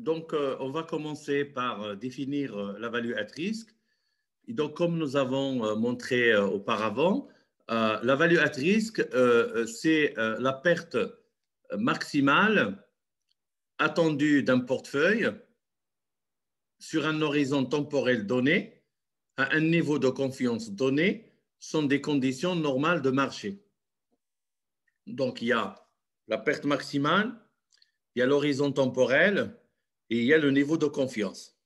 donc, euh, on va commencer par euh, définir euh, la value at risk. donc, comme nous avons montré auparavant, la value at risk, c'est la perte maximale attendue d'un portefeuille sur un horizon temporel donné, à un niveau de confiance donné, sans des conditions normales de marché. Donc, il y a la perte maximale, il y a l'horizon temporel, et il y a le niveau de confiance.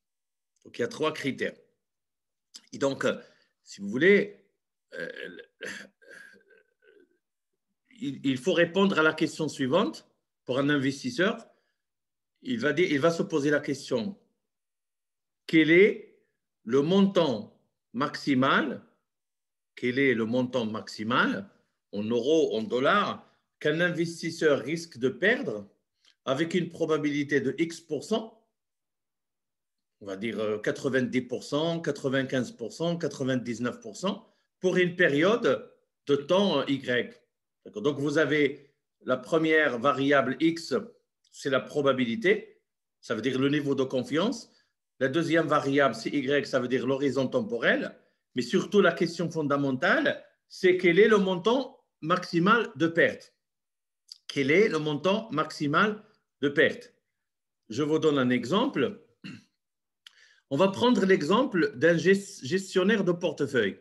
Donc il y a trois critères. Et donc, euh, si vous voulez, euh, il, faut répondre à la question suivante. Pour un investisseur, il va, il va se poser la question, quel est le montant maximal, quel est le montant maximal en euros, en dollars, qu'un investisseur risque de perdre avec une probabilité de X%, on va dire 90%, 95%, 99%, pour une période de temps euh, Y. Donc vous avez la première variable X, c'est la probabilité, ça veut dire le niveau de confiance. La deuxième variable, c'est Y, ça veut dire l'horizon temporel. Mais surtout, la question fondamentale, c'est quel est le montant maximal de perte Quel est le montant maximal perte. Je vous donne un exemple. On va prendre l'exemple d'un gestionnaire de portefeuille.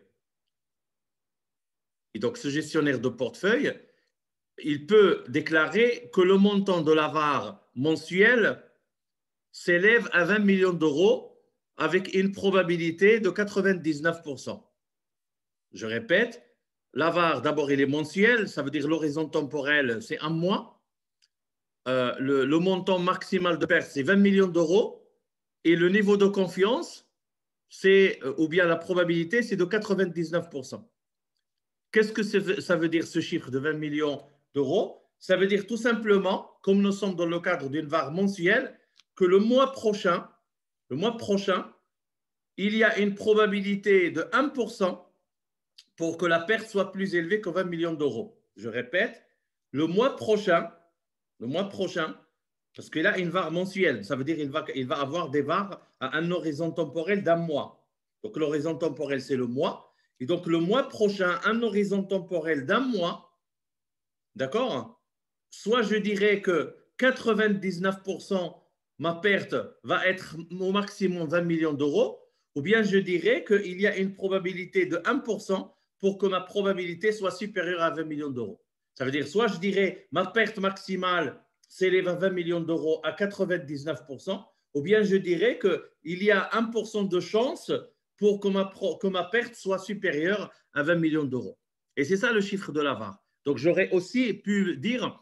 Et donc, ce gestionnaire de portefeuille, il peut déclarer que le montant de l'avare mensuel s'élève à 20 millions d'euros avec une probabilité de 99%. Je répète, l'avare, d'abord, il est mensuel, ça veut dire l'horizon temporel, c'est un mois. Euh, le, montant maximal de perte, c'est 20 millions d'euros, et le niveau de confiance, c'est, euh, ou bien la probabilité, c'est de 99%. Qu'est-ce que ça veut dire ce chiffre de 20 millions d'euros Ça veut dire tout simplement, comme nous sommes dans le cadre d'une VAR mensuelle, que le mois prochain, le mois prochain, il y a une probabilité de 1% pour que la perte soit plus élevée que 20 millions d'euros. Je répète, le mois prochain, le mois prochain, parce qu'il a une var mensuelle, ça veut dire qu'il va, il va avoir des var à un horizon temporel d'un mois. Donc l'horizon temporel, c'est le mois. Et donc le mois prochain, un horizon temporel d'un mois, d'accord Soit je dirais que 99% ma perte va être au maximum 20 millions d'euros, ou bien je dirais qu'il y a une probabilité de 1% pour que ma probabilité soit supérieure à 20 millions d'euros. Ça veut dire, soit je dirais, ma perte maximale s'élève à 20 millions d'euros à 99%, ou bien je dirais qu'il y a 1% de chance pour que ma, perte soit supérieure à 20 millions d'euros. Et c'est ça le chiffre de l'avare. Donc j'aurais aussi pu dire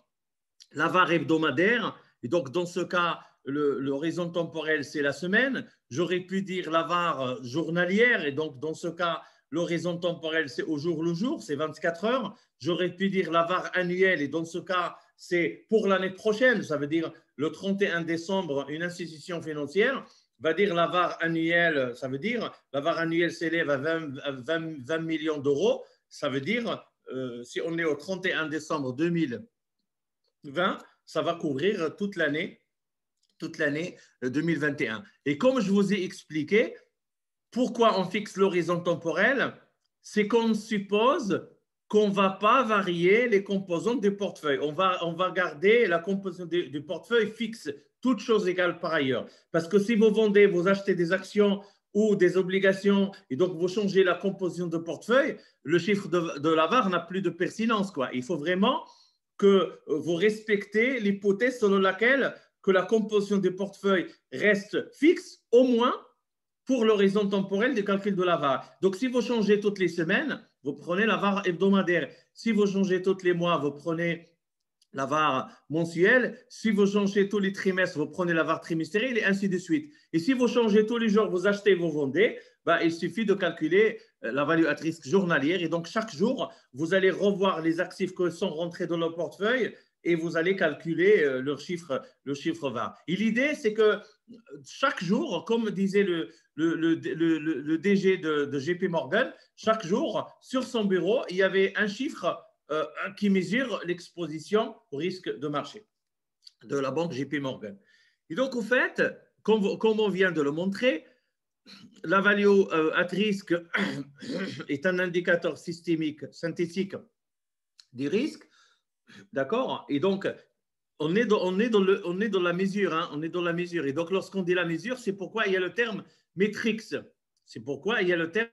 l'avare hebdomadaire, et donc dans ce cas, l'horizon temporel, c'est la semaine. J'aurais pu dire l'avare euh, journalière, et donc dans ce cas, L'horizon temporel, c'est au jour le jour, c'est 24 heures. J'aurais pu dire la VAR annuelle, et dans ce cas, c'est pour l'année prochaine, ça veut dire le 31 décembre, une institution financière va dire la VAR annuelle, ça veut dire la VAR annuelle s'élève à 20, millions d'euros, ça veut dire euh, si on est au 31 décembre 2020, ça va couvrir toute l'année toute l'année 2021. Euh, et comme je vous ai expliqué, pourquoi on fixe l'horizon temporel C'est qu'on suppose qu'on ne va pas varier les composantes du portefeuille. On va, on va garder la composition du, portefeuille fixe, toutes choses égales par ailleurs. Parce que si vous vendez, vous achetez des actions ou des obligations, et donc vous changez la composition de portefeuille, le chiffre de, de la VAR n'a plus de pertinence. Quoi. Il faut vraiment que vous respectez l'hypothèse selon laquelle que la composition du portefeuille reste fixe, au moins pour l'horizon temporel du calcul de la VAR. Donc, si vous changez toutes les semaines, vous prenez la VAR hebdomadaire. Si vous changez tous les mois, vous prenez la VAR mensuelle. Si vous changez tous les trimestres, vous prenez la VAR trimestrielle et ainsi de suite. Et si vous changez tous les jours, vous achetez, vous vendez, bah, il suffit de calculer euh, la valeur à risque journalière. Et donc, chaque jour, vous allez revoir les actifs qui sont rentrés dans le portefeuille et vous allez calculer euh, leur chiffre, le chiffre VAR. Et l'idée, c'est que chaque jour, comme disait le, DG de, de, JP Morgan, chaque jour, sur son bureau, il y avait un chiffre euh, qui mesure l'exposition au risque de marché de la banque JP Morgan. Et donc, au fait, comme, on vient de le montrer, la value euh, at risk est un indicateur systémique synthétique des risques, d'accord Et donc, on est, dans, on, est dans le, on est dans la mesure, hein, on est dans la mesure. Et donc, lorsqu'on dit la mesure, c'est pourquoi il y a le terme matrix ». C'est pourquoi il y a le terme.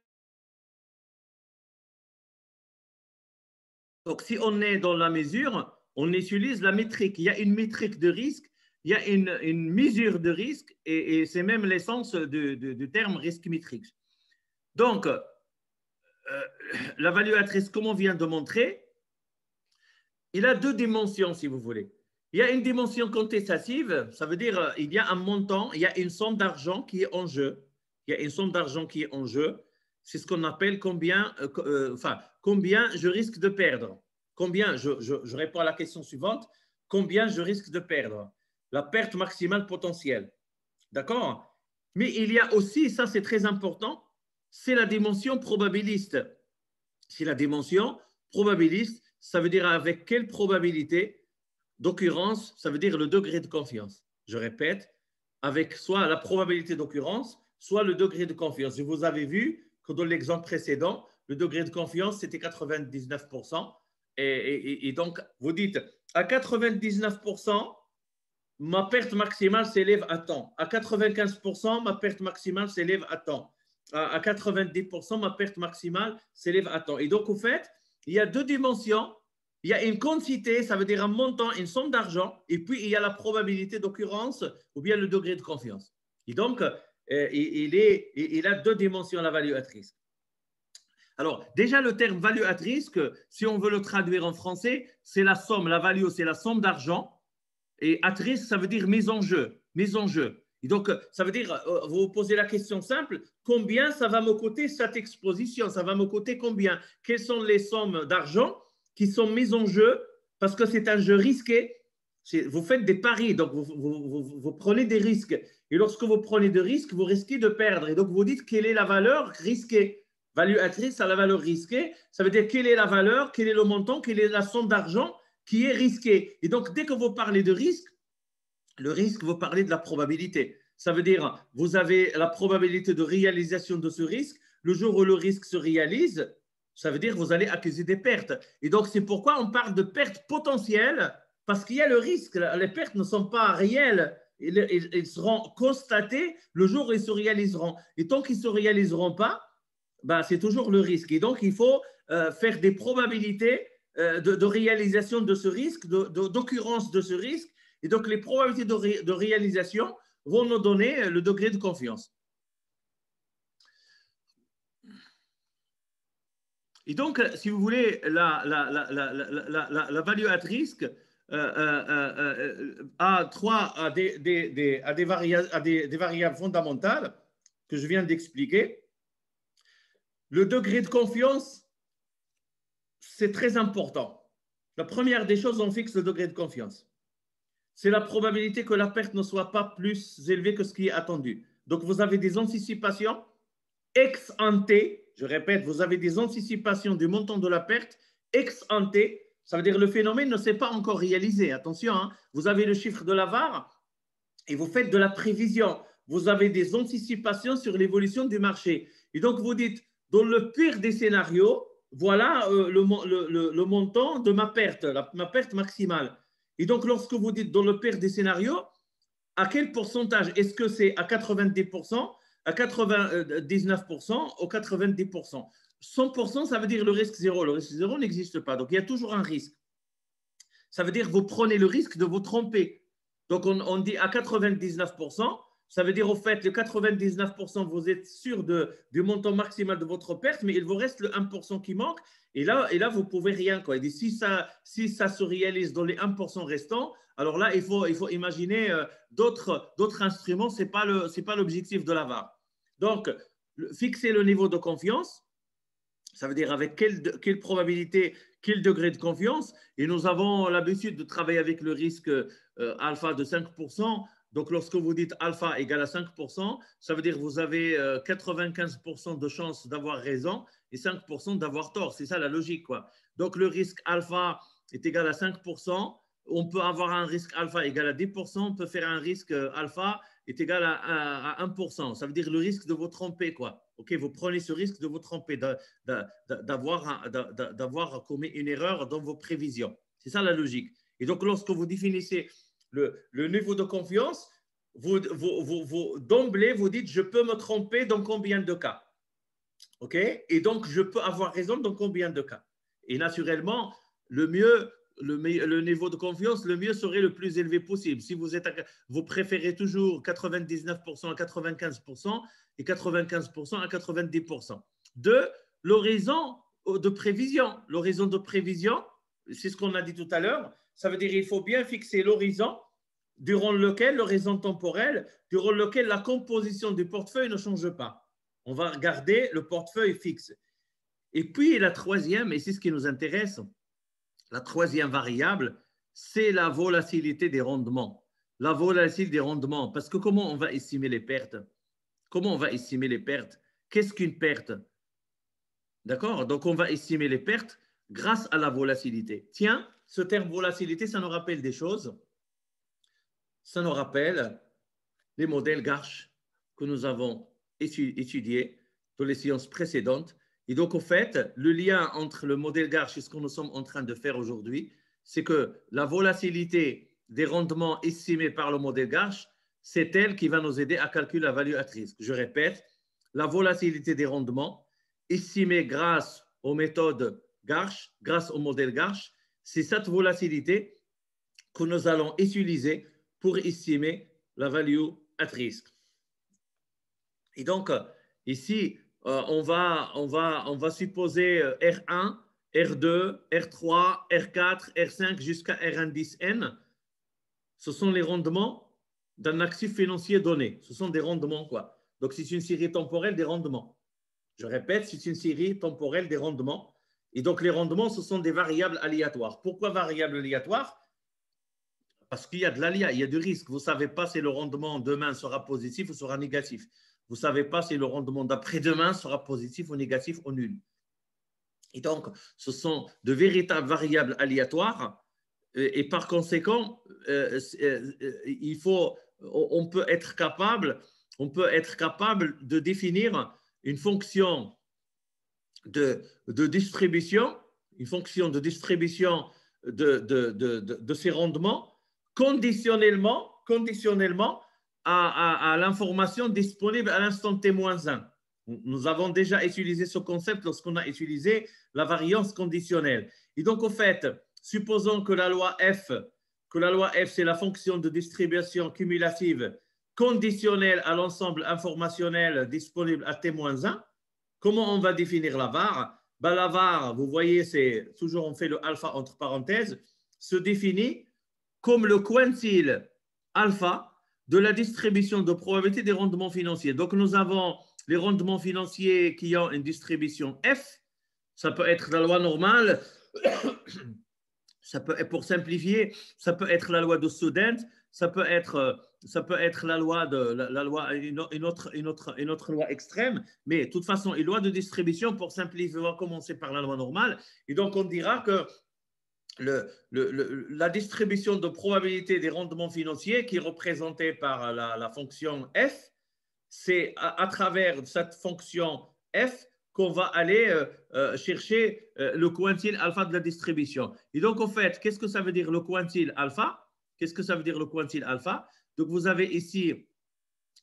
Donc, si on est dans la mesure, on utilise la métrique. Il y a une métrique de risque, il y a une, mesure de risque, et, c'est même l'essence du terme risque métrique. Donc, euh, la l'évaluatrice, comme on vient de montrer, il a deux dimensions, si vous voulez. Il y a une dimension contestative, ça veut dire euh, il y a un montant, il y a une somme d'argent qui est en jeu. Il y a une somme d'argent qui est en jeu. C'est ce qu'on appelle combien, euh, euh, enfin, combien je risque de perdre. Combien, je, je, réponds à la question suivante, combien je risque de perdre La perte maximale potentielle. D'accord Mais il y a aussi, ça c'est très important, c'est la dimension probabiliste. C'est la dimension probabiliste, ça veut dire avec quelle probabilité d'occurrence, ça veut dire le degré de confiance. Je répète, avec soit la probabilité d'occurrence, soit le degré de confiance. Vous avez vu que dans l'exemple précédent, le degré de confiance, c'était 99%. Et, donc, vous dites, à 99%, ma perte maximale s'élève à temps. À 95%, ma perte maximale s'élève à temps. À, à 90%, ma perte maximale s'élève à temps. Et donc, au fait, il y a deux dimensions il y a une quantité, ça veut dire un montant, une somme d'argent, et puis il y a la probabilité d'occurrence ou bien le degré de confiance. Et donc, euh, il, a deux dimensions, la valuatrice. Alors, déjà, le terme à risque si on veut le traduire en français, c'est la somme, la value, c'est la somme d'argent. Et risque ça veut dire mise en jeu, mise en jeu. Et donc, ça veut dire, euh, vous posez la question simple, combien ça va me coûter cette exposition Ça va me coûter combien Quelles sont les sommes d'argent qui sont mises en jeu parce que c'est un jeu risqué. Vous faites des paris, donc vous, prenez des risques. Et lorsque vous prenez des risques, vous risquez de perdre. Et donc vous dites quelle est la valeur risquée. Value at risk à la valeur risquée, ça veut dire quelle est la valeur, quel est le montant, quelle est la somme d'argent qui est risquée. Et donc dès que vous parlez de risque, le risque, vous parlez de la probabilité. Ça veut dire, vous avez la probabilité de réalisation de ce risque. Le jour où le risque se réalise, ça veut dire que vous allez accuser des pertes. Et donc, c'est pourquoi on parle de pertes potentielles, parce qu'il y a le risque. Les pertes ne sont pas réelles. Elles seront constatées le jour où elles se réaliseront. Et tant qu'ils ne se réaliseront pas, bah, c'est toujours le risque. Et donc, il faut euh, faire des probabilités euh, de, réalisation de ce risque, d'occurrence de, ce risque. Et donc, les probabilités de, réalisation vont nous donner le degré de confiance. Et donc, euh, si vous voulez, la, value at risk a, trois, variables, a des, variables fondamentales que je viens d'expliquer. Le degré de confiance, c'est très important. La première des choses, on fixe le degré de confiance. C'est la probabilité que la perte ne soit pas plus élevée que ce qui est attendu. Donc, vous avez des anticipations ex ante je répète, vous avez des anticipations du montant de la perte ex ante, ça veut dire le phénomène ne s'est pas encore réalisé. Attention, hein. vous avez le chiffre de la VAR et vous faites de la prévision. Vous avez des anticipations sur l'évolution du marché. Et donc, vous dites, dans le pire des scénarios, voilà euh, le, le, montant de ma perte, ma perte maximale. Et donc, lorsque vous dites dans le pire des scénarios, à quel pourcentage Est-ce que c'est à 90% à 99% euh, au 90%. 100%, ça veut dire le risque zéro. Le risque zéro n'existe pas. Donc, il y a toujours un risque. Ça veut dire que vous prenez le risque de vous tromper. Donc, on, dit à 99%, ça veut dire au fait, le 99%, vous êtes sûr de, du montant maximal de votre perte, mais il vous reste le 1% qui manque. Et là, et là vous ne pouvez rien. Quoi. Et si, ça, si ça se réalise dans les 1% restants, alors là, il faut, il faut imaginer euh, d'autres d'autres instruments. Ce n'est pas l'objectif de la VAR. Donc, fixer le niveau de confiance, ça veut dire avec quelle, probabilité, quel degré de confiance, et nous avons l'habitude de travailler avec le risque euh, alpha de 5%. Donc, lorsque vous dites alpha égale à 5%, ça veut dire que vous avez 95% euh, de chances d'avoir raison et 5% d'avoir tort. C'est ça la logique. Quoi. Donc, le risque alpha est égal à 5%. On peut avoir un risque alpha égal à 10%. On peut faire un risque euh, alpha est égal à, 1%. Ça veut dire le risque de vous tromper, quoi. Ok, vous prenez ce risque de vous tromper, d'avoir commis une erreur dans vos prévisions. C'est ça la logique. Et donc, lorsque vous définissez le, niveau de confiance, vous, vous d'emblée, vous dites, je peux me tromper dans combien de cas OK Et donc, je peux avoir raison dans combien de cas Et naturellement, le mieux, le, niveau de confiance, le mieux serait le plus élevé possible. Si vous, êtes vous préférez toujours 99% à 95% et 95% à 90%. Deux, l'horizon euh, de prévision. L'horizon de prévision, c'est ce qu'on a dit tout à l'heure, ça veut dire qu'il faut bien fixer l'horizon durant lequel, l'horizon temporel, durant lequel la composition du portefeuille ne change pas. On va garder le portefeuille fixe. Et puis la troisième, et c'est ce qui nous intéresse, la troisième variable, c'est la volatilité des rendements. La volatilité des rendements, parce que comment on va estimer les pertes Comment on va estimer les pertes Qu'est-ce qu'une perte D'accord Donc, on va estimer les pertes grâce à la volatilité. Tiens, ce terme volatilité, ça nous rappelle des choses. Ça nous rappelle les modèles Garch que nous avons étudiés dans les séances précédentes et donc, au fait, le lien entre le modèle Garch et ce que nous sommes en train de faire aujourd'hui, c'est que la volatilité des rendements estimés par le modèle Garch, c'est elle qui va nous aider à calculer la value at risk. Je répète, la volatilité des rendements estimée grâce aux méthodes Garch, grâce au modèle Garch, c'est cette volatilité que nous allons utiliser pour estimer la value at risk. Et donc, ici, euh, on, va, supposer R1, R2, R3, R4, R5 jusqu'à R10N. Ce sont les rendements d'un actif financier donné. Ce sont des rendements, quoi. Donc, c'est une série temporelle des rendements. Je répète, c'est une série temporelle des rendements. Et donc, les rendements, ce sont des variables aléatoires. Pourquoi variables aléatoires Parce qu'il y a de l'aléa, il y a du risque. Vous ne savez pas si le rendement demain sera positif ou sera négatif. Vous ne savez pas si le rendement d'après-demain sera positif ou négatif ou nul. Et donc, ce sont de véritables variables aléatoires. Et, par conséquent, euh, euh, il faut, on peut être capable, on peut être capable de définir une fonction de, distribution, une fonction de distribution de, de, ces rendements conditionnellement, conditionnellement à, l'information disponible à l'instant T-1. Nous avons déjà utilisé ce concept lorsqu'on a utilisé la variance conditionnelle. Et donc, au fait, supposons que la loi F, que la loi F, c'est la fonction de distribution cumulative conditionnelle à l'ensemble informationnel disponible à T-1, comment on va définir la var ben, La var, vous voyez, c'est toujours on fait le alpha entre parenthèses, se définit comme le quantile alpha de la distribution de probabilité des rendements financiers. Donc, nous avons les rendements financiers qui ont une distribution F. Ça peut être la loi normale. Ça peut, pour simplifier, ça peut être la loi de Student. Ça peut être, euh, ça peut être la loi de la, loi une, autre, une, autre, une autre loi extrême. Mais de toute façon, une loi de distribution pour simplifier, on va commencer par la loi normale. Et donc, on dira que le, la distribution de probabilité des rendements financiers qui est représentée par la, fonction f, c'est à, travers cette fonction f qu'on va aller euh, euh, chercher euh, le quantile alpha de la distribution. Et donc, en fait, qu'est-ce que ça veut dire le quantile alpha Qu'est-ce que ça veut dire le quantile alpha Donc, vous avez ici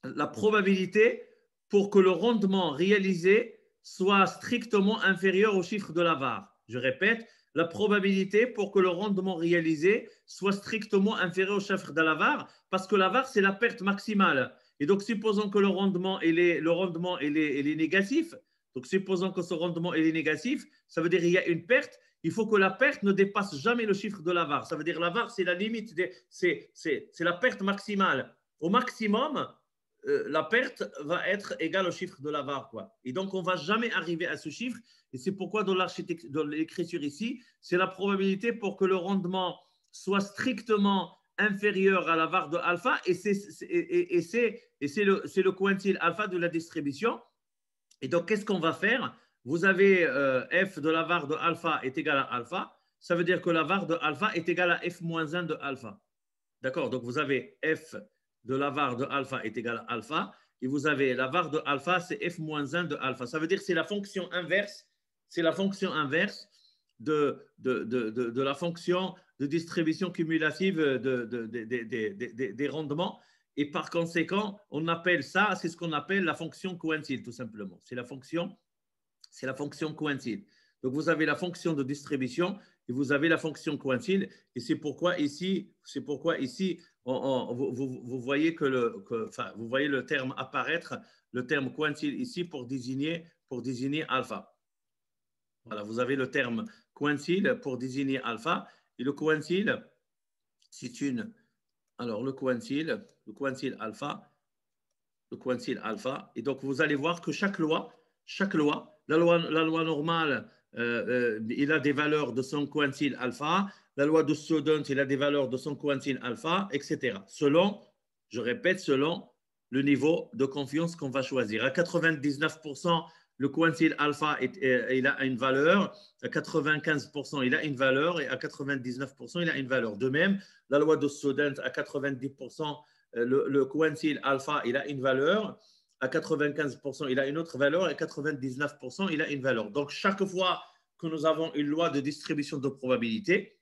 la probabilité pour que le rendement réalisé soit strictement inférieur au chiffre de la VAR. Je répète, la probabilité pour que le rendement réalisé soit strictement inférieur au chiffre de l'avare, parce que l'avare, c'est la perte maximale. Et donc, supposons que le rendement, est, le rendement est, négatif, donc supposons que ce rendement est négatif, ça veut dire qu'il y a une perte, il faut que la perte ne dépasse jamais le chiffre de l'avare. Ça veut dire l'avare, c'est la limite, c'est la perte maximale. Au maximum, euh, la perte va être égale au chiffre de la VAR. Quoi. Et donc, on ne va jamais arriver à ce chiffre. Et c'est pourquoi dans l'écriture ici, c'est la probabilité pour que le rendement soit strictement inférieur à la VAR de alpha. Et c'est et, et, et le, le alpha de la distribution. Et donc, qu'est-ce qu'on va faire Vous avez euh, f de la VAR de alpha est égal à alpha. Ça veut dire que la VAR de alpha est égale à f moins 1 de alpha. D'accord Donc, vous avez f de la var de alpha est égal à alpha. Et vous avez la var de alpha, c'est f moins 1 de alpha. Ça veut dire que c'est la fonction inverse, c'est la fonction inverse de, la fonction de distribution cumulative des rendements. Et par conséquent, on appelle ça, c'est ce qu'on appelle la fonction coïncide, tout simplement. C'est la fonction, c'est la fonction coïncide Donc, vous avez la fonction de distribution et vous avez la fonction coïncide, Et c'est pourquoi ici, c'est pourquoi ici, vous, voyez que le, enfin, vous voyez le terme apparaître, le terme quantile ici pour désigner, pour désigner alpha. Voilà, vous avez le terme quantile pour désigner alpha. Et le quantile, c'est une. Alors, le quantile, le quantile alpha, le quantile alpha. Et donc, vous allez voir que chaque loi, chaque loi, la loi, la loi normale, euh, euh, il a des valeurs de son quantile alpha la loi de Student, il a des valeurs de son quantine alpha, etc. Selon, je répète, selon le niveau de confiance qu'on va choisir. À 99%, le quantile alpha, il a une valeur, à 95%, il a une valeur, et à 99%, il a une valeur. De même, la loi de Sodent, à 90%, euh, le, le alpha, il a une valeur, à 95%, il a une autre valeur, et à 99%, il a une valeur. Donc, chaque fois que nous avons une loi de distribution de probabilité,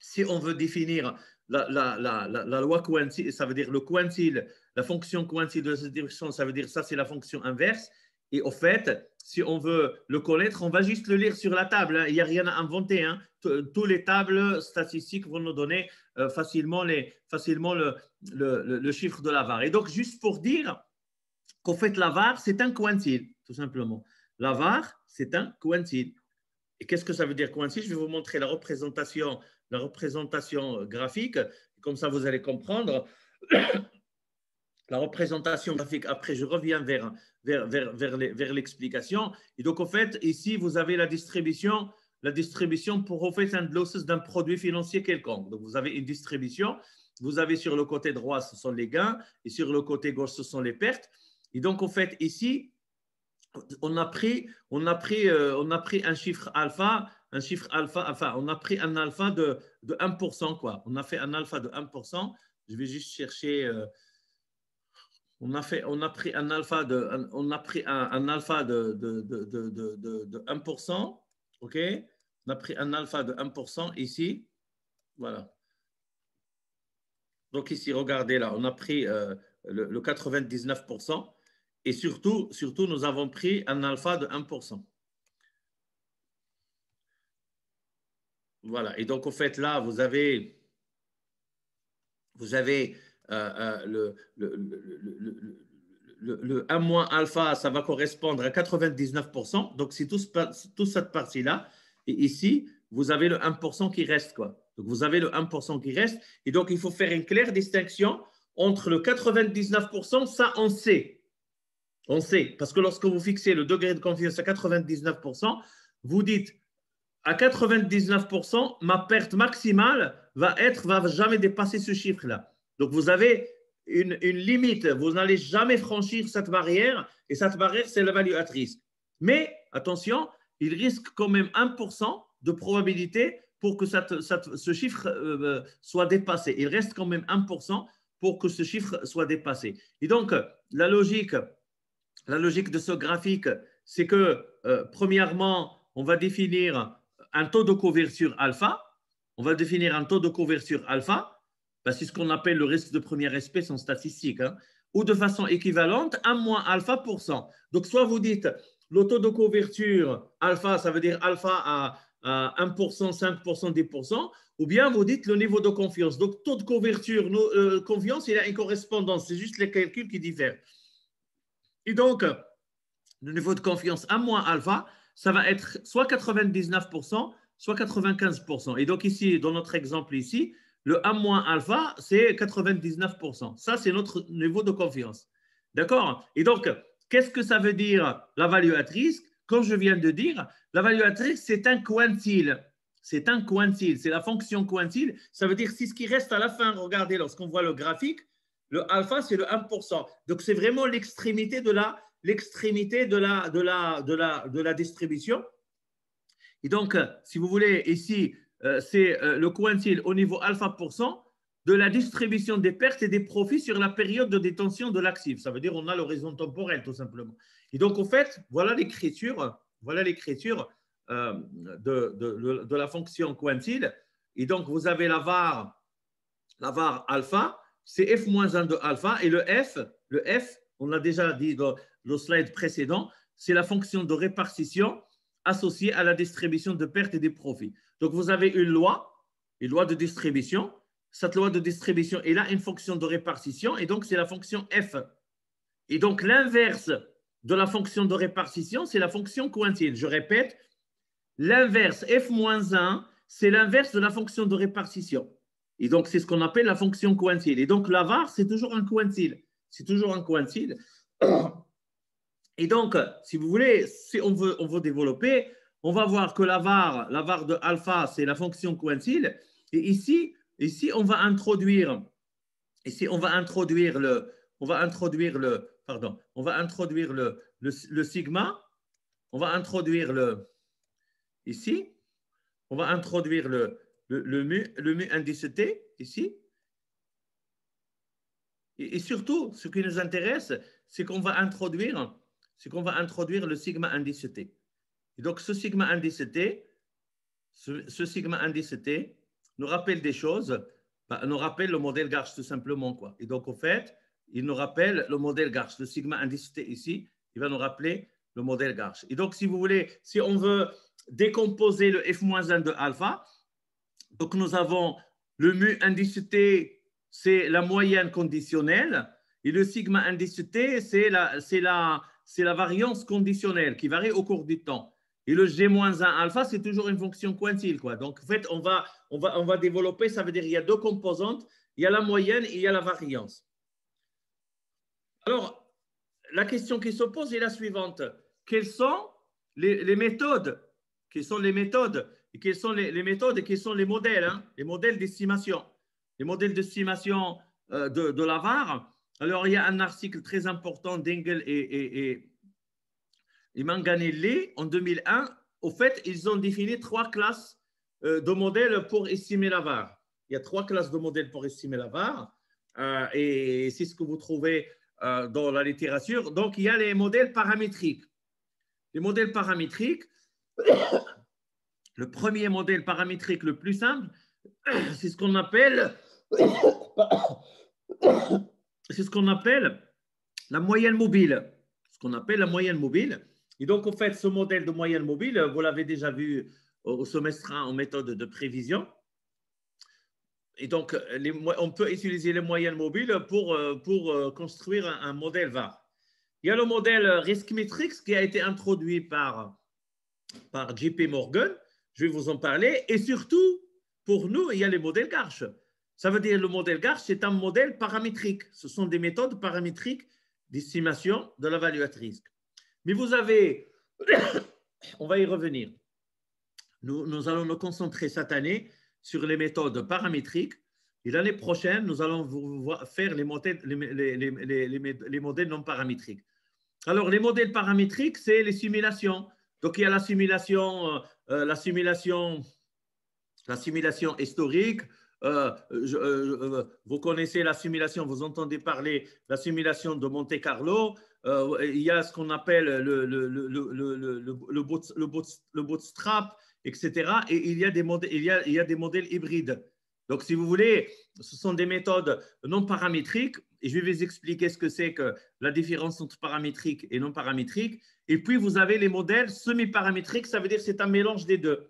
si on veut définir la, loi quantile, ça veut dire le quantile, la fonction quantile de cette direction, ça veut dire ça, c'est la fonction inverse. Et au fait, si on veut le connaître, on va juste le lire sur la table. Hein. Il n'y a rien à inventer. Hein. Toutes les tables statistiques vont nous donner euh, facilement, les, facilement le, chiffre de la var. Et donc, juste pour dire qu'en fait, la var, c'est un quantile, tout simplement. La var, c'est un quantile. Et qu'est-ce que ça veut dire quantile Je vais vous montrer la représentation la représentation euh, graphique. Comme ça, vous allez comprendre. la représentation graphique. Après, je reviens vers, vers, vers, vers l'explication. Et donc, en fait, ici, vous avez la distribution, la distribution pour and losses d'un produit financier quelconque. Donc, vous avez une distribution. Vous avez sur le côté droit, ce sont les gains, et sur le côté gauche, ce sont les pertes. Et donc, en fait, ici, on a pris, on a pris, euh, on a pris un chiffre alpha un chiffre alpha, enfin, on a pris un alpha de, 1%, quoi. On a fait un alpha de 1%. Je vais juste chercher. Euh, on a, fait, on a pris un alpha de, on a pris un, alpha de, de, 1%, OK On a pris un alpha de 1% ici. Voilà. Donc ici, regardez là, on a pris euh, le, 99%. Et surtout, surtout, nous avons pris un alpha de 1%. Voilà. Et donc, au fait, là, vous avez, vous avez le, 1 moins alpha, ça va correspondre à 99%. Donc, c'est toute cette partie-là. Et ici, vous avez le 1% qui reste. Quoi. Donc, vous avez le 1% qui reste. Et donc, il faut faire une claire distinction entre le 99%, ça, on sait. On sait. Parce que lorsque vous fixez le degré de confiance à 99%, vous dites à 99%, ma perte maximale va être, va jamais dépasser ce chiffre-là. Donc vous avez une, limite, vous n'allez jamais franchir cette barrière, et cette barrière, c'est l'évaluatrice. Mais attention, il risque quand même 1% de probabilité pour que ce chiffre euh, euh, soit dépassé. Il reste quand même 1% pour que ce chiffre soit dépassé. Et donc, la logique, la logique de ce graphique, c'est que, euh, premièrement, on va définir un taux de couverture alpha. On va définir un taux de couverture alpha, bah, c'est ce qu'on appelle le risque de premier espèce en statistique, hein, ou de façon équivalente, 1 moins alpha Donc, soit vous dites le taux de couverture alpha, ça veut dire alpha à, 1%, 5%, 10%, ou bien vous dites le niveau de confiance. Donc, taux de couverture, euh, confiance, il y a une correspondance, c'est juste les calculs qui diffèrent. Et donc, le niveau de confiance 1 moins alpha, ça va être soit 99%, soit 95%. Et donc ici, dans notre exemple ici, le 1 moins alpha, c'est 99%. Ça, c'est notre niveau de confiance. D'accord Et donc, qu'est-ce que ça veut dire la valuatrice Comme je viens de dire, la valuatrice, c'est un quantile. C'est un quantile. c'est la fonction quantile. Ça veut dire si ce qui reste à la fin, regardez, lorsqu'on voit le graphique, le alpha, c'est le 1%. Donc, c'est vraiment l'extrémité de la l'extrémité de la, distribution. Et donc, euh, si vous voulez, ici, euh, c'est euh, le quantile au niveau alpha cent de la distribution des pertes et des profits sur la période de détention de l'actif. Ça veut dire qu'on a l'horizon temporel, tout simplement. Et donc, en fait, voilà l'écriture voilà l'écriture de, la fonction quantile Et donc, vous avez la var, alpha, c'est f-1 de alpha, et le f, le f, on l'a déjà dit, le slide précédent, c'est la fonction de répartition associée à la distribution de pertes et de profits. Donc, vous avez une loi, une loi de distribution. Cette loi de distribution est là une fonction de répartition et donc c'est la fonction f. Et donc, l'inverse de la fonction de répartition, c'est la fonction quantile. Je répète, l'inverse f-1, c'est l'inverse de la fonction de répartition. Et donc, c'est ce qu'on appelle la fonction quantile. Et donc, la var, c'est toujours un quantile. C'est toujours un quantile. Et donc, si vous voulez, si on veut, on veut développer, on va voir que la var, la var de alpha, c'est la fonction coïncide. Et ici, ici, on va introduire, ici, on va introduire le, on va introduire le, pardon, on va introduire le, sigma, on va introduire le, ici, on va introduire le, mu, le mu indice t, ici. et surtout, ce qui nous intéresse, c'est qu'on va introduire c'est qu'on va introduire le sigma indice T. Et donc, ce sigma indice T, ce, sigma nous rappelle des choses, bah, nous rappelle le modèle Garch tout simplement. Quoi. Et donc, au fait, il nous rappelle le modèle Garch. Le sigma indice T ici, il va nous rappeler le modèle Garch. Et donc, si vous voulez, si on veut décomposer le F-1 de alpha, donc nous avons le mu indice T, c'est la moyenne conditionnelle, et le sigma indice T, c'est la, la, c'est la variance conditionnelle qui varie au cours du temps. Et le G-1 alpha, c'est toujours une fonction quantile. Quoi. Donc, en fait, on va, on, va, développer, ça veut dire qu'il y a deux composantes, il y a la moyenne et il y a la variance. Alors, la question qui se pose est la suivante. Quelles sont les, méthodes Quelles sont les méthodes et Quelles sont les, méthodes et quels sont les modèles hein? Les modèles d'estimation. Les modèles d'estimation euh, de, de la VAR, alors, il y a un article très important d'Engel et, et, Manganelli en 2001. Au fait, ils ont défini trois classes de modèles pour estimer la VAR. Il y a trois classes de modèles pour estimer la VAR. et c'est ce que vous trouvez dans la littérature. Donc, il y a les modèles paramétriques. Les modèles paramétriques, le premier modèle paramétrique le plus simple, c'est ce qu'on appelle c'est ce qu'on appelle la moyenne mobile. Ce qu'on appelle la moyenne mobile. Et donc, en fait, ce modèle de moyenne mobile, vous l'avez déjà vu au semestre 1 en méthode de prévision. Et donc, on peut utiliser les moyennes mobiles pour, euh, pour euh, construire un, modèle VAR. Il y a le modèle Risk Matrix qui a été introduit par, par JP Morgan. Je vais vous en parler. Et surtout, pour nous, il y a les modèles Garche. Ça veut dire le modèle GARCH, c'est un modèle paramétrique. Ce sont des méthodes paramétriques d'estimation de la risque. Mais vous avez, on va y revenir, nous, allons nous concentrer cette année sur les méthodes paramétriques et l'année prochaine, nous allons vous faire les modèles, les, modèles non paramétriques. Alors, les modèles paramétriques, c'est les simulations. Donc, il y a simulation, euh, euh, la simulation historique, euh, euh, je, euh, vous connaissez l'assimilation, vous entendez parler l'assimilation de Monte Carlo. il y a ce qu'on appelle le, le, le, bootstrap, etc. Et il y, a des modèles, il, il y a des modèles hybrides. Donc, si vous voulez, ce sont des méthodes non paramétriques. Et je vais vous expliquer ce que c'est que la différence entre paramétrique et non paramétrique. Et puis, vous avez les modèles semi-paramétriques, ça veut dire que c'est un mélange des deux.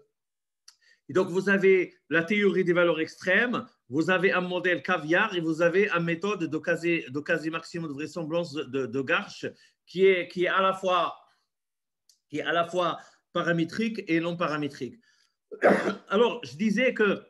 Et donc, vous avez la théorie des valeurs extrêmes, vous avez un modèle caviar et vous avez une méthode de quasi-maximum de, de vraisemblance de, de qui est, qui est à la fois qui est à la fois paramétrique et non paramétrique. Alors, je disais que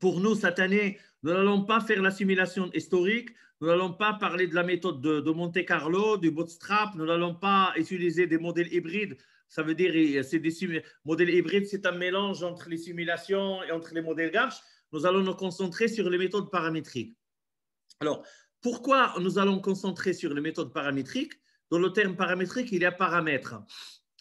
pour nous, cette année, nous n'allons pas faire l'assimilation historique, nous n'allons pas parler de la méthode de Monte Carlo, du bootstrap, nous n'allons pas utiliser des modèles hybrides ça veut dire euh, c'est des modèles hybrides, c'est un mélange entre les simulations et entre les modèles GARCH. Nous allons nous concentrer sur les méthodes paramétriques. Alors, pourquoi nous allons concentrer sur les méthodes paramétriques Dans le terme paramétrique, il y a paramètres.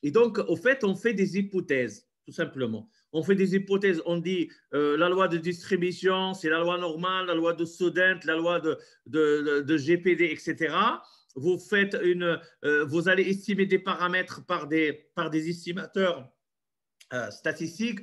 Et donc, au fait, on fait des hypothèses, tout simplement. On fait des hypothèses, on dit euh, la loi de distribution, c'est la loi normale, la loi de Sodent, la loi de, de GPD, etc vous, faites euh, vous allez estimer des paramètres par des, par estimateurs euh, statistiques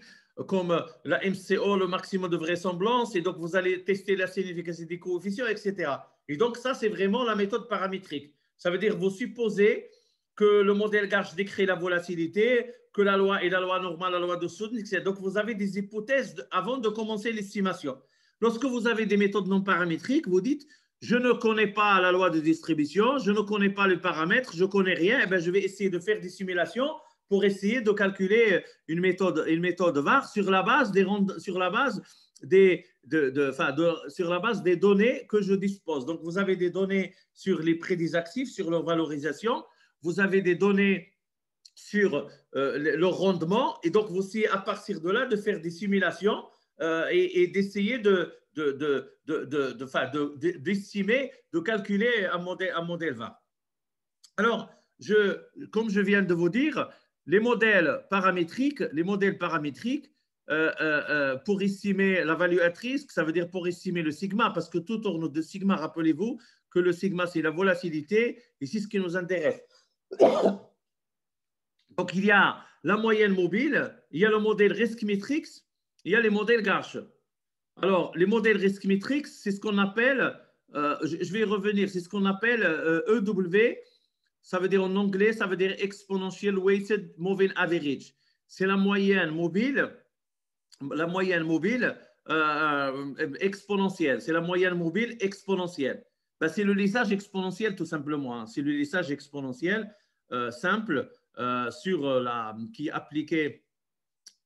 comme la MCO, le maximum de vraisemblance, et donc vous allez tester la signification des coefficients, etc. Et donc ça, c'est vraiment la méthode paramétrique. Ça veut dire vous supposez que le modèle GARCH décrit la volatilité, que la loi est la loi normale, la loi de Soudnik, etc. Donc vous avez des hypothèses avant de commencer l'estimation. Lorsque vous avez des méthodes non paramétriques, vous dites je ne connais pas la loi de distribution, je ne connais pas les paramètres, je ne connais rien, et eh ben, je vais essayer de faire des simulations pour essayer de calculer euh, une méthode, une méthode VAR sur la base des, sur la base des, enfin sur la base des données que je dispose. Donc, vous avez des données sur les prix actifs, sur leur valorisation, vous avez des données sur euh, le leur rendement, et donc vous essayez à partir de là de faire des simulations euh, et d'essayer de, de, de, de, de, d'estimer, de calculer un modèle, un modèle VAR. Alors, je, comme je viens de vous dire, les modèles paramétriques, les modèles paramétriques euh, euh, euh, pour estimer la value at risk, ça veut dire pour estimer le sigma, parce que tout tourne de sigma. Rappelez-vous que le sigma, c'est la volatilité, et c'est ce qui nous intéresse. Donc, il y a la moyenne mobile, il y a le modèle risk matrix, il y a les modèles Garche. Alors, les modèles risk c'est ce qu'on appelle, euh, je, vais revenir, c'est ce qu'on appelle EW, euh, e ça veut dire en anglais, ça veut dire Exponential Weighted Moving Average. C'est la moyenne mobile, la moyenne mobile euh, exponentielle. C'est la moyenne mobile exponentielle. Ben, c'est le lissage exponentiel tout simplement. Hein. C'est le lissage exponentiel simple sur la, qui est appliqué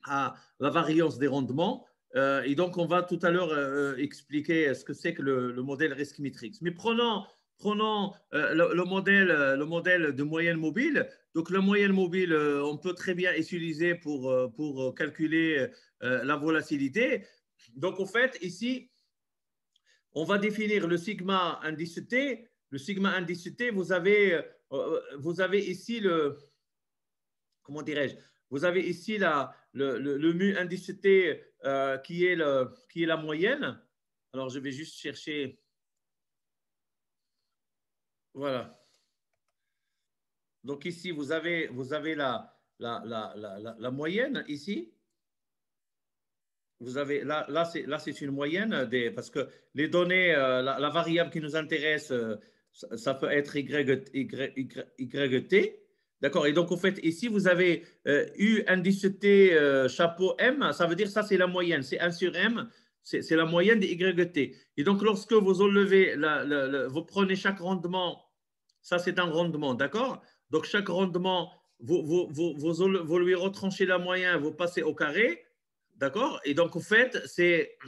à la variance des rendements euh, et donc, on va tout à l'heure euh, expliquer ce que c'est que le, modèle risk matrix. Mais prenons, euh, le, le, modèle, de moyenne mobile. Donc, la moyenne mobile, on peut très bien utiliser pour, pour calculer la volatilité. Donc, en fait, ici, on va définir le sigma indice T. Le sigma indice vous avez, vous avez ici le. Comment dirais-je Vous avez ici la, le, mu indice euh, T qui, est le, qui est la moyenne. Alors, je vais juste chercher. Voilà. Donc ici, vous avez, vous avez la, la, la, la moyenne ici. Vous avez, là, là c'est une moyenne des, parce que les données, euh, la, variable qui nous intéresse, euh, ça, peut être y, y, y, y D'accord Et donc, en fait, ici, vous avez euh, U, eu T, chapeau M, ça veut dire ça, c'est la moyenne. C'est 1 sur M, c'est la moyenne des YT. Et donc, lorsque vous enlevez, vous prenez chaque rendement, ça, c'est un rendement, d'accord Donc, chaque rendement, vous, vous, vous, vous, lui retranchez la moyenne, vous passez au carré, d'accord Et donc, en fait, c'est…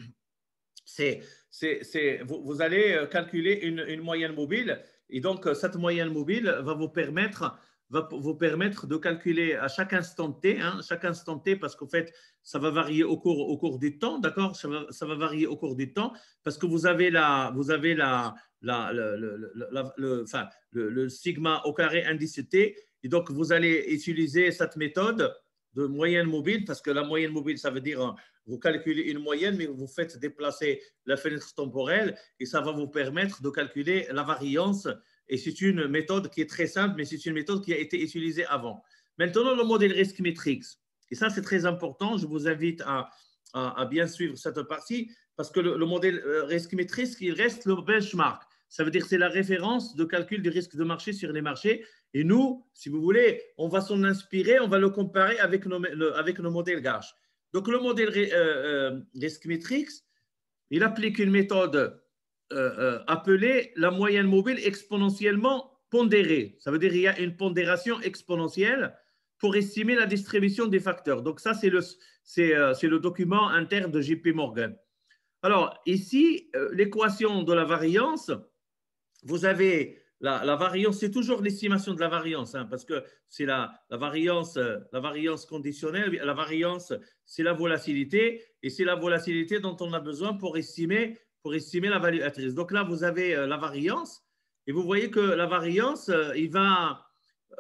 Vous, vous, allez euh, calculer une, une, moyenne mobile. Et donc, euh, cette moyenne mobile va vous permettre va vous permettre de calculer à chaque instant t, hein, chaque instant t, parce qu'en fait, ça va varier au cours, au cours du temps, d'accord ça, va, varier au cours du temps, parce que vous avez la, vous avez la, le, enfin, le, sigma au carré indice t, et donc vous allez utiliser cette méthode de moyenne mobile, parce que la moyenne mobile, ça veut dire hein, vous calculez une moyenne, mais vous faites déplacer la fenêtre temporelle, et ça va vous permettre de calculer la variance et c'est une méthode qui est très simple, mais c'est une méthode qui a été utilisée avant. Maintenant, le modèle risque matrix. Et ça, c'est très important. Je vous invite à, bien suivre cette partie parce que le, modèle euh, risque matrix, il reste le benchmark. Ça veut dire que c'est la référence de calcul du risque de marché sur les marchés. Et nous, si vous voulez, on va s'en inspirer, on va le comparer avec nos, avec nos modèles GASH. Donc, le modèle euh, euh, Risk risque matrix, il applique une méthode euh, euh la moyenne mobile exponentiellement pondérée. Ça veut dire qu'il y a une pondération exponentielle pour estimer la distribution des facteurs. Donc ça, c'est le, c'est, euh, le document interne de JP Morgan. Alors ici, euh, l'équation de la variance, vous avez la, variance, c'est toujours l'estimation de la variance, hein, parce que c'est la, variance, la variance conditionnelle, la variance, c'est la volatilité, et c'est la volatilité dont on a besoin pour estimer pour estimer la valuatrice. Donc là, vous avez euh, la variance et vous voyez que la variance, euh, il va,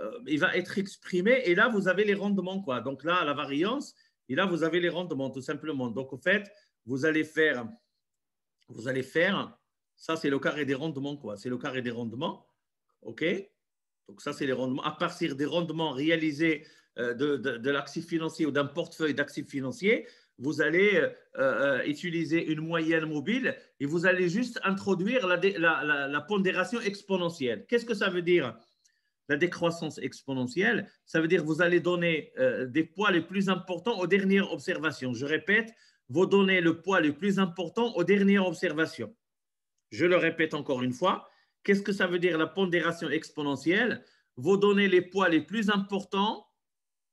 euh, il va être exprimé et là, vous avez les rendements. Quoi. Donc là, la variance et là, vous avez les rendements tout simplement. Donc, au fait, vous allez faire, vous allez faire, ça, c'est le carré des rendements. quoi. C'est le carré des rendements. OK donc ça, c'est les rendements. À partir des rendements réalisés de, de, de l'actif financier ou d'un portefeuille d'actifs financiers, vous allez euh, euh, utiliser une moyenne mobile et vous allez juste introduire la, pondération exponentielle. Qu'est-ce que ça veut dire la décroissance exponentielle Ça veut dire que vous allez donner euh, des poids les plus importants aux dernières observations. Je répète, vous donnez le poids le plus important aux dernières observations. Je le répète encore une fois. Qu'est-ce que ça veut dire la pondération exponentielle Vous donnez les poids les plus importants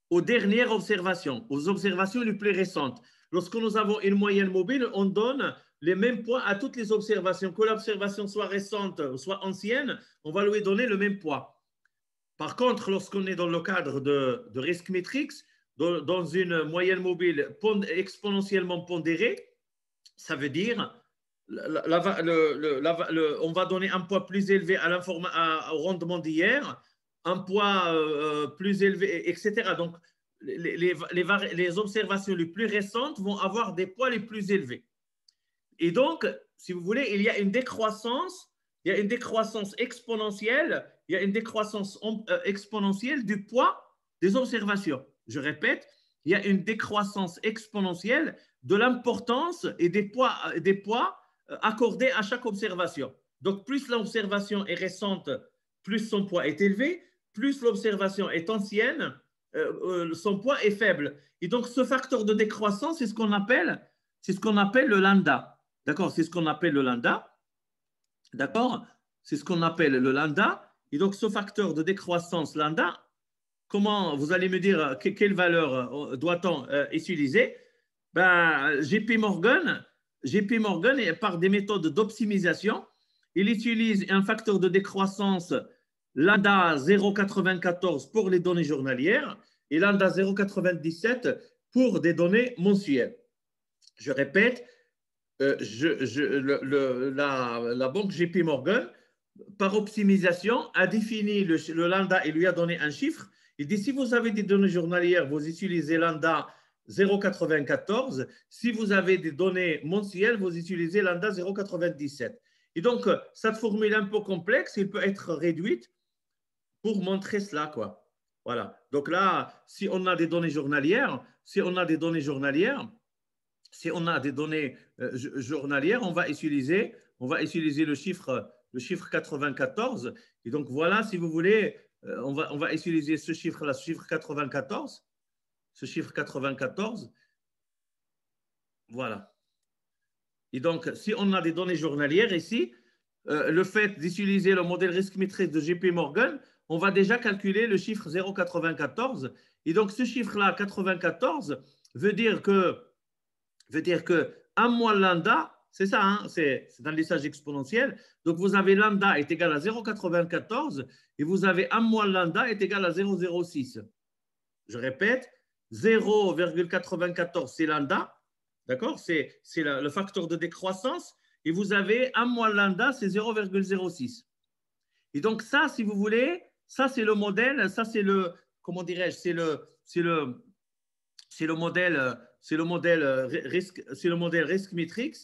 aux dernières observations, aux observations les plus récentes. Lorsque nous avons une moyenne mobile, on donne les mêmes poids à toutes les observations. Que l'observation soit récente ou soit ancienne, on va lui donner le même poids. Par contre, lorsqu'on est dans le cadre de, de risk matrix, dans, une moyenne mobile exponentiellement pondérée, ça veut dire la, on va donner un poids plus élevé à, à au rendement d'hier un poids euh, euh, plus élevé, etc. Donc, les, observations les plus récentes vont avoir des poids les plus élevés. Et donc, si vous voulez, il y a une décroissance, il y a une décroissance exponentielle, il y a une décroissance euh, exponentielle du poids des observations. Je répète, il y a une décroissance exponentielle de l'importance et des poids, des poids accordés à chaque observation. Donc, plus l'observation est récente, plus son poids est élevé plus l'observation est ancienne, euh, euh, son poids est faible. Et donc, ce facteur de décroissance, c'est ce qu'on appelle, c'est ce qu'on appelle le lambda. D'accord C'est ce qu'on appelle le lambda. D'accord C'est ce qu'on appelle le lambda. Et donc, ce facteur de décroissance lambda, comment vous allez me dire euh, quelle valeur doit-on utiliser ben, JP Morgan, JP Morgan, par des méthodes d'optimisation, il utilise un facteur de décroissance l'ANDA 0,94 pour les données journalières et lambda 0,97 pour des données mensuelles. Je répète, euh, la, banque JP Morgan, par optimisation, a défini le, lambda et lui a donné un chiffre. Il dit, si vous avez des données journalières, vous utilisez lambda 0,94. Si vous avez des données mensuelles, vous utilisez lambda 0,97. Et donc, euh, cette formule un peu complexe, elle peut être réduite pour montrer cela, quoi. Voilà. Donc là, si on a des données journalières, si on a des données journalières, si on a des données euh, journalières, on va utiliser, on va utiliser le chiffre, le chiffre 94. Et donc voilà, si vous voulez, euh, on va, on va utiliser ce chiffre-là, ce chiffre 94, ce chiffre 94. Voilà. Et donc, si on a des données journalières ici, euh, le fait d'utiliser le modèle risque maîtrise de JP Morgan, on va déjà calculer le chiffre 0,94. Et donc, ce chiffre-là, 94, veut dire que, veut dire que 1 moins lambda, c'est ça, hein, c'est dans l'essage exponentiel. Donc, vous avez lambda est égal à 0,94 et vous avez 1 moins lambda est égal à 0,06. Je répète, 0,94, c'est lambda, d'accord C'est le facteur de décroissance. Et vous avez 1 moins lambda, c'est 0,06. Et donc ça, si vous voulez, ça, c'est le modèle, ça, c'est le, comment dirais-je, c'est le, le, c'est le modèle, c'est le modèle euh, risque, le modèle risk matrix.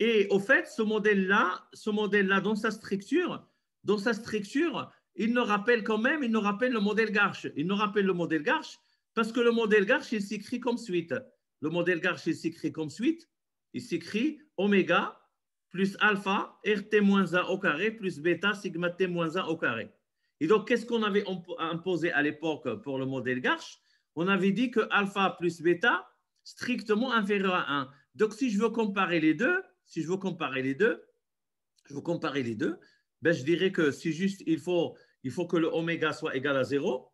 Et au fait, ce modèle-là, ce modèle-là, dans sa structure, dans sa structure, il nous rappelle quand même, il nous rappelle le modèle Garche. Il nous rappelle le modèle Garche parce que le modèle Garche, il s'écrit comme suite. Le modèle Garche, il s'écrit comme suite. Il s'écrit oméga plus alpha, rt moins 1 au carré plus bêta sigma t moins au carré. Et donc, qu'est-ce qu'on avait imposé à l'époque pour le modèle Garch On avait dit que alpha plus bêta, strictement inférieur à 1. Donc, si je veux comparer les deux, si je veux comparer les deux, je veux comparer les deux, ben, je dirais que si juste il faut, que le oméga soit égal à 0,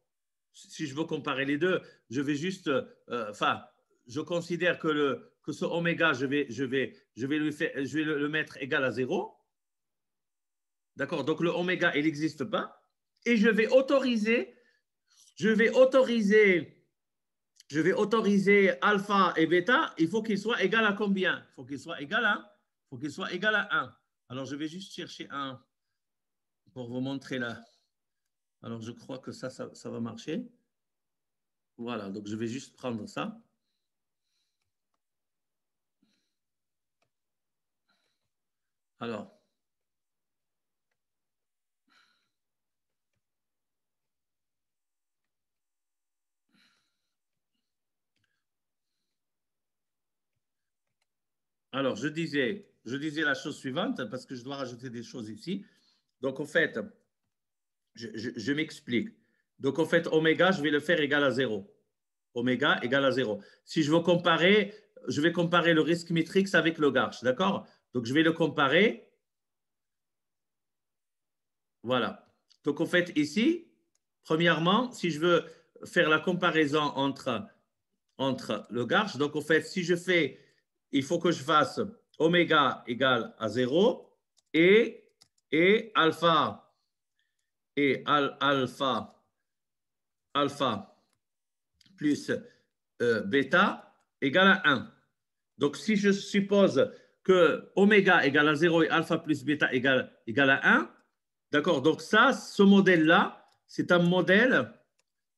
si je veux comparer les deux, je vais juste, euh, enfin, je considère que, le, ce oméga, je vais, je vais, je vais, le, mettre égal à 0. D'accord Donc le oméga, il n'existe pas et je vais autoriser, je vais autoriser, je vais autoriser alpha et bêta, il faut qu'ils soient égal à combien Il faut qu'ils soient égal à, faut qu'ils soient égal à 1. Alors, je vais juste chercher un pour vous montrer là. Alors, je crois que ça, ça va marcher. Voilà, donc je vais juste prendre ça. Alors, Alors, je disais, je disais la chose suivante parce que je dois rajouter des choses ici. Donc, en fait, je, m'explique. Donc, en fait, oméga, je vais le faire égal à zéro. Oméga égal à zéro. Si je veux comparer, je vais comparer le risque matrix avec le garche, d'accord Donc, je vais le comparer. Voilà. Donc, en fait, ici, premièrement, si je veux faire la comparaison entre, entre le garche, donc, en fait, si je fais il faut que je fasse oméga égal à 0 et, et alpha et alpha alpha plus euh, bêta égal à 1. Donc si je suppose que oméga égal à 0 et alpha plus bêta égal à 1, d'accord, donc ça, ce modèle-là, c'est un modèle,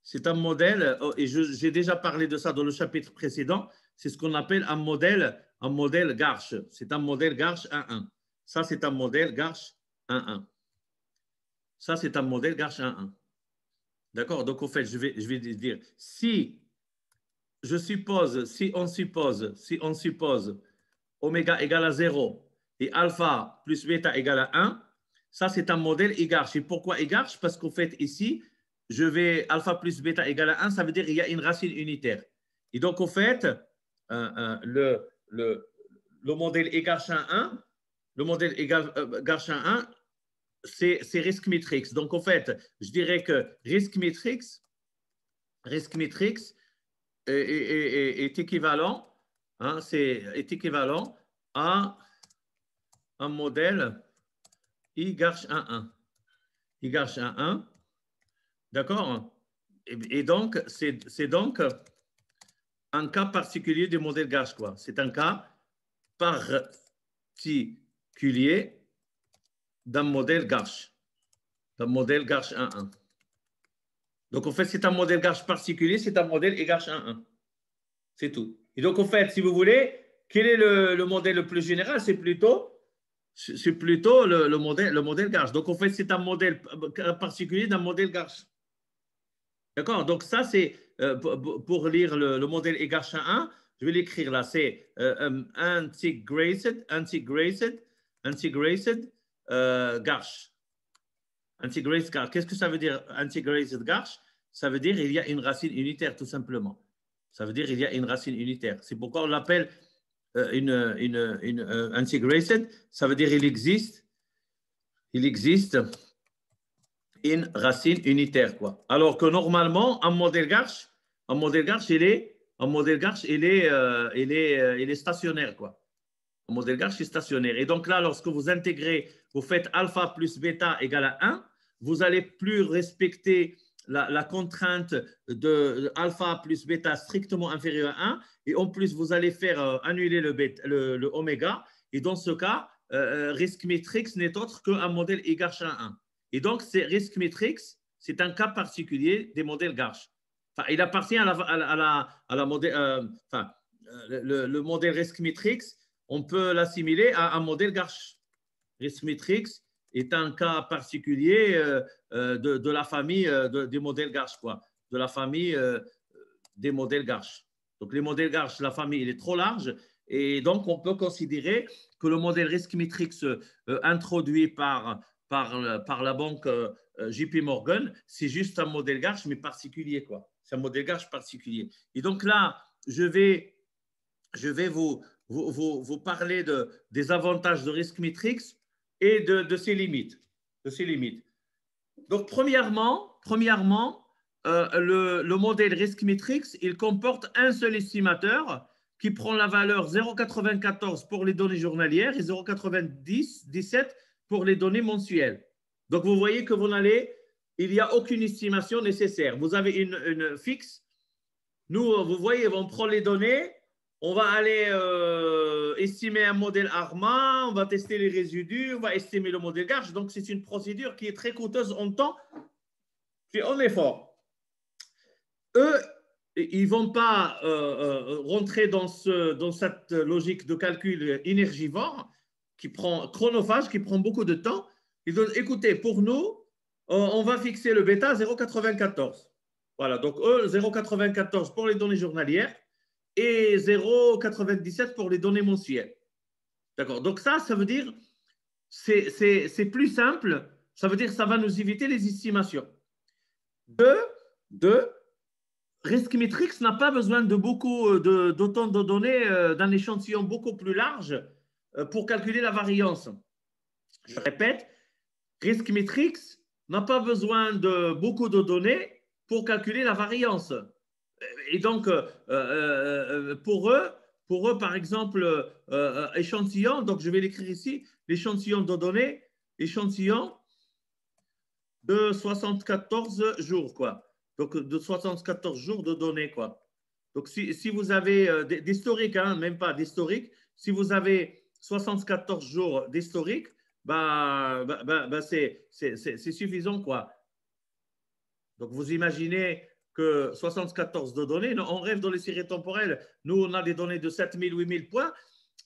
c'est un modèle, oh, et j'ai déjà parlé de ça dans le chapitre précédent, c'est ce qu'on appelle un modèle un modèle Garche. C'est un modèle Garche 11. 1 Ça, c'est un modèle Garche 1-1. Ça, c'est un modèle Garche 1 D'accord Donc, au fait, je vais, je vais dire, si je suppose, si on suppose, si on suppose oméga égale à 0 et alpha plus bêta égale à 1, ça, c'est un modèle Igarche. Et pourquoi Igarche Parce qu'au fait, ici, je vais alpha plus bêta égale à 1, ça veut dire qu'il y a une racine unitaire. Et donc, au fait, euh, euh, le, le, le modèle Egarchin 1, le modèle Egarchin euh, 1, c'est Risk Matrix. Donc, en fait, je dirais que Risk Matrix, Risk Matrix est, est, est, est équivalent, hein, c'est, est équivalent à un modèle Igarch 1 Igarch 1 d'accord et, et donc, c'est donc un cas particulier du modèle quoi. C'est un cas particulier d'un modèle GASH, d'un modèle GASH 1.1. Donc, en fait, c'est un modèle GASH particulier, c'est un modèle EGASH 1.1. C'est tout. Et donc, en fait, si vous voulez, quel est le, modèle le plus général C'est plutôt, c'est plutôt le, modèle, le modèle GASH. Donc, en fait, c'est un modèle particulier d'un modèle GASH. D'accord Donc, ça, c'est euh, pour lire le, le modèle Egarchin 1, je vais l'écrire là, c'est euh, um, anti integrated, integrated, integrated euh, GARCH. Integrated Qu'est-ce que ça veut dire integrated GARCH Ça veut dire il y a une racine unitaire, tout simplement. Ça veut dire il y a une racine unitaire. C'est pourquoi on l'appelle euh, une, une, une Ça veut dire il existe. Il existe une racine unitaire. Quoi. Alors que normalement, un modèle GARCH un modèle GARCH il est, un modèle est, il est, euh, euh, il est stationnaire. Quoi. Un modèle GARCH est stationnaire. Et donc là, lorsque vous intégrez, vous faites alpha plus bêta égal à 1, vous allez plus respecter la, contrainte de alpha plus bêta strictement inférieur à 1, et en plus, vous allez faire euh, annuler le, le, oméga, et dans ce cas, risk risque matrix n'est autre qu'un modèle GARCH à 1. Et donc, ce Risk matrix, c'est un cas particulier des modèles Garch. Enfin, il appartient à la, à la, à la, modèle, euh, enfin, euh, le, modèle risk matrix, on peut l'assimiler à un modèle Garch. Risk matrix est un cas particulier euh, de, la famille des modèles Garch, quoi, de la famille des modèles Garch. Donc, les modèles Garch, la famille, il est trop large. Et donc, on peut considérer que le modèle risk matrix introduit par euh, par, la banque euh, euh, JP Morgan, c'est juste un modèle garche, mais particulier. quoi. C'est un modèle garche particulier. Et donc là, je vais, je vais vous, vous, vous, parler de, des avantages de Risk Matrix et de, de, ses limites. De ses limites. Donc, premièrement, premièrement le, le, modèle Risk Matrix, il comporte un seul estimateur qui prend la valeur 0,94 pour les données journalières et 0,97 pour les données mensuelles. Donc, vous voyez que vous n'allez, il n'y a aucune estimation nécessaire. Vous avez une, fixe. Nous, euh, vous voyez, on prend les données, on va aller euh, estimer un modèle ARMA, on va tester les résidus, on va estimer le modèle GARCH. Donc, c'est une procédure qui est très coûteuse en temps et en effort. Eux, ils ne vont pas euh, rentrer dans, ce, dans cette logique de calcul énergivore qui prend, chronophage, qui prend beaucoup de temps. Ils disent, écoutez, pour nous, euh, on va fixer le bêta à 0,94. Voilà, donc 0,94 euh, pour les données journalières et 0,97 pour les données mensuelles. D'accord Donc ça, ça veut dire, c'est plus simple, ça veut dire ça va nous éviter les estimations. Deux, deux Riskmetrix n'a pas besoin de beaucoup euh, d'autant de, de données, d'un échantillon beaucoup plus large euh, pour calculer la variance. Je répète, Risk Matrix n'a pas besoin de beaucoup de données pour calculer la variance. Euh, et donc, euh, pour eux, pour eux, par exemple, euh, échantillon, donc je vais l'écrire ici, l'échantillon de données, échantillon de 74 jours, quoi. Donc, de 74 jours de données, quoi. Donc, si, vous avez d'historique, hein, même pas d'historique, si vous avez 74 jours d'historique, bah, bah, bah, bah c'est suffisant. quoi. Donc vous imaginez que 74 de données, on rêve dans les séries temporelles, nous on a des données de 7000, 8000 points,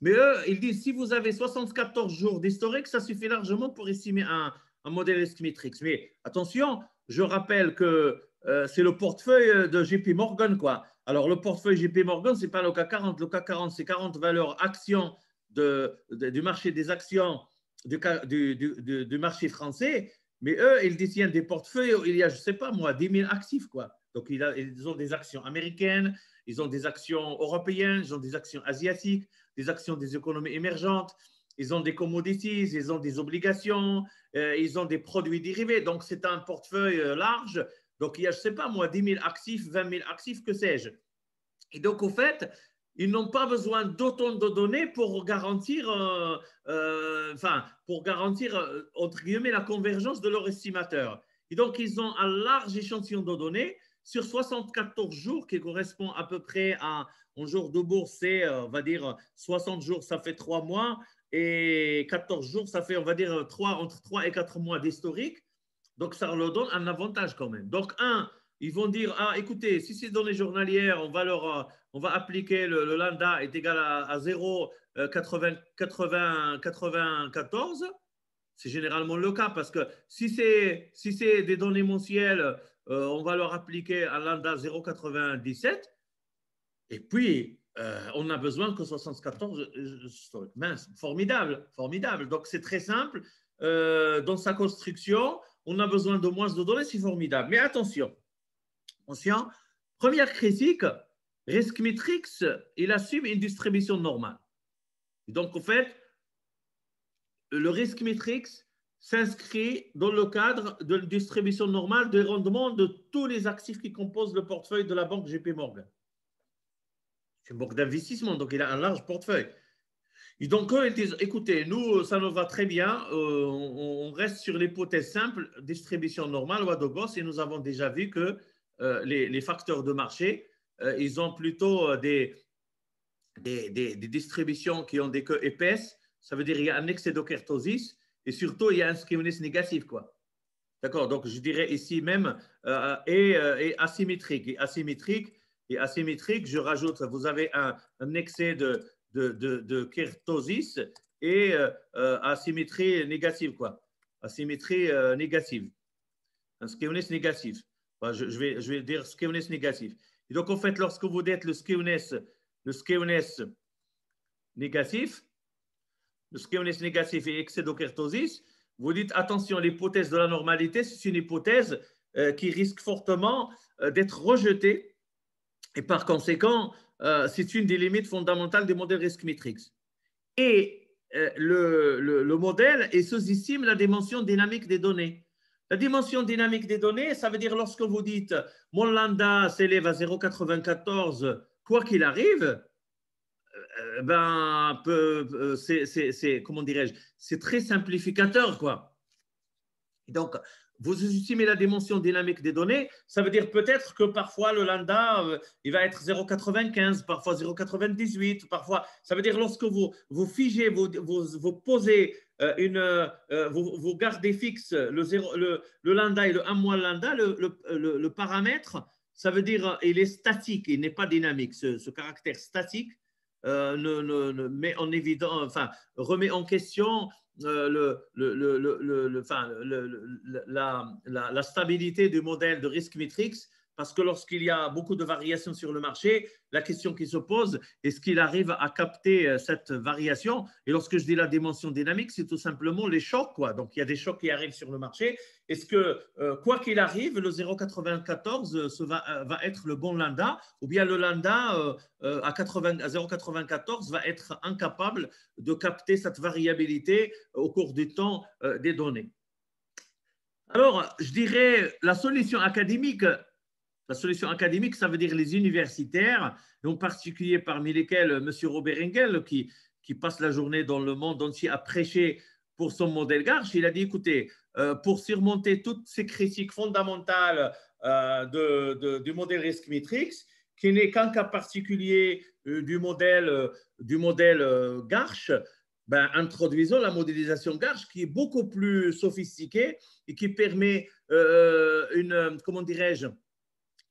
mais eux, ils disent si vous avez 74 jours d'historique, ça suffit largement pour estimer un, un modèle estimatrix. Mais attention, je rappelle que euh, c'est le portefeuille euh, de JP Morgan. quoi. Alors le portefeuille JP Morgan, ce n'est pas le CAC 40, le CAC 40 c'est 40 valeurs actions de, du marché des actions du, du, du, marché français, mais eux, ils détiennent des portefeuilles où il y a, je ne sais pas moi, 10 000 actifs. Quoi. Donc, ils, ont des actions américaines, ils ont des actions européennes, ils ont des actions asiatiques, des actions des économies émergentes, ils ont des commodities, ils ont des obligations, euh, ils ont des produits dérivés. Donc, c'est un portefeuille euh, large. Donc, il y a, je ne sais pas moi, 10 000 actifs, 20 000 actifs, que sais-je. Et donc, au fait, ils n'ont pas besoin d'autant de données pour garantir, euh, euh, enfin, pour garantir, euh, entre guillemets, la convergence de leur estimateur. Et donc, ils ont un large échantillon de données sur 74 jours, qui correspond à peu près à un jour de bourse, c'est, on va dire, 60 jours, ça fait 3 mois, et 14 jours, ça fait, on va dire, 3, entre 3 et 4 mois d'historique. Donc, ça leur donne un avantage quand même. Donc, un, ils vont dire, ah, écoutez, si c'est données journalières, on va leur on va appliquer le, lambda est égal à, 0,94, euh, c'est généralement le cas parce que si c'est si des données mensuelles, euh, on va leur appliquer un lambda 0,97 et puis euh, on a besoin que 74. mince, formidable, formidable. Donc c'est très simple. dans sa construction, on a besoin de moins de données, c'est formidable. Mais attention, attention, première critique, Risk Matrix, il assume une distribution normale. Donc, en fait, le risque matrix s'inscrit dans le cadre de la distribution normale des rendements de tous les actifs qui composent le portefeuille de la banque JP Morgan. C'est une banque d'investissement, donc il a un large portefeuille. Et donc, ils disent, écoutez, nous, ça nous va très bien, euh, on, reste sur l'hypothèse simple, distribution normale, ou boss, et nous avons déjà vu que euh, les, facteurs de marché euh, ils ont plutôt euh, des, des, des, distributions qui ont des queues épaisses. Ça veut dire qu'il y a un excès de kertosis et surtout, il y a un squamulus négatif. quoi. D'accord Donc, je dirais ici même, euh, et, asymétrique. Et asymétrique, et asymétrique, je rajoute, vous avez un, excès de, de, de, kertosis et asymétrie négative, quoi. Asymétrie négative. Un squamulus négatif. je, vais, je vais dire squamulus négatif donc, en fait, lorsque vous dites le skewness, négatif, le skewness négatif et excès vous dites attention, l'hypothèse de la normalité, c'est une hypothèse euh, qui risque fortement euh, d'être rejetée. Et par conséquent, euh, c'est une des limites fondamentales des modèles risk matrix. Et le, le, modèle est sous-estime la dimension dynamique des données. La dimension dynamique des données, ça veut dire lorsque vous dites mon lambda s'élève à 0,94, quoi qu'il arrive, euh, euh, ben, euh, c'est, comment dirais-je, c'est très simplificateur, quoi. Donc, vous estimez la dimension dynamique des données, ça veut dire peut-être que parfois le lambda, il va être 0,95, parfois 0,98, parfois, ça veut dire lorsque vous, vous figez, vous, vous posez euh, euh, euh, vous, gardez fixe le, lambda et le 1 moins lambda, le, paramètre, ça veut dire il est statique, il n'est pas dynamique. Ce, caractère statique met en enfin, remet en question la, stabilité du modèle de risque matrix parce que lorsqu'il y a beaucoup de variations sur le marché, la question qui se pose, est-ce qu'il arrive à capter euh, cette variation Et lorsque je dis la dimension dynamique, c'est tout simplement les chocs. Quoi. Donc, il y a des chocs qui arrivent sur le marché. Est-ce que, euh, quoi qu'il arrive, le 0,94 euh, va, va, être le bon lambda Ou bien le lambda à 0,94 va être incapable de capter cette variabilité au cours du temps des données alors, je dirais, la solution académique, la solution académique, ça veut dire les universitaires, en particulier parmi lesquels euh, M. Robert Engel, qui, passe la journée dans le monde entier à prêcher pour son modèle GARCH. il a dit, écoutez, euh, pour surmonter toutes ces critiques fondamentales euh, du modèle risk matrix, qui n'est qu'un cas particulier du modèle, du modèle Garche, ben, introduisons la modélisation GARCH, qui est beaucoup plus sophistiquée et qui permet une, comment dirais-je,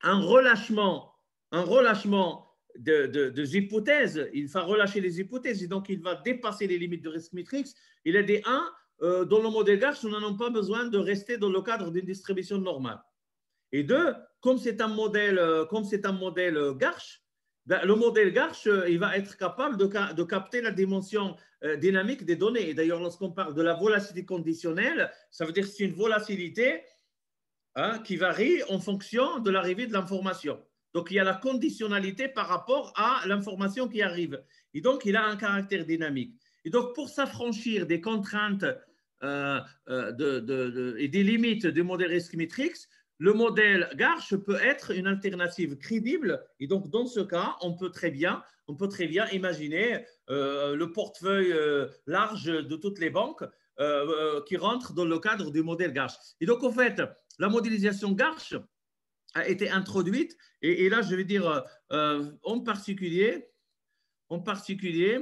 un relâchement, un relâchement de, des hypothèses. Il va relâcher les hypothèses et donc il va dépasser les limites de risque matrix. Il a des 1 euh, dans le modèle Garch, nous n'en avons pas besoin de rester dans le cadre d'une distribution normale. Et deux, comme c'est un modèle, euh, comme c'est un modèle euh, Garch, ben, le modèle Garch, il va être capable de, de capter la dimension dynamique des données. Et d'ailleurs, lorsqu'on parle de la volatilité conditionnelle, ça veut dire que c'est une volatilité Hein, qui varie en fonction de l'arrivée de l'information. Donc, il y a la conditionnalité par rapport à l'information qui arrive. Et donc, il a un caractère dynamique. Et donc, pour s'affranchir des contraintes euh, euh, et des limites du modèle risk matrix, le modèle GARCH peut être une alternative crédible. Et donc, dans ce cas, on peut très bien, on peut très bien imaginer euh, le portefeuille large de toutes les banques qui rentrent dans le cadre du modèle GARCH. Et donc, en fait, la modélisation GARCH a été introduite, et, là, je veux dire euh, euh, en particulier, en particulier,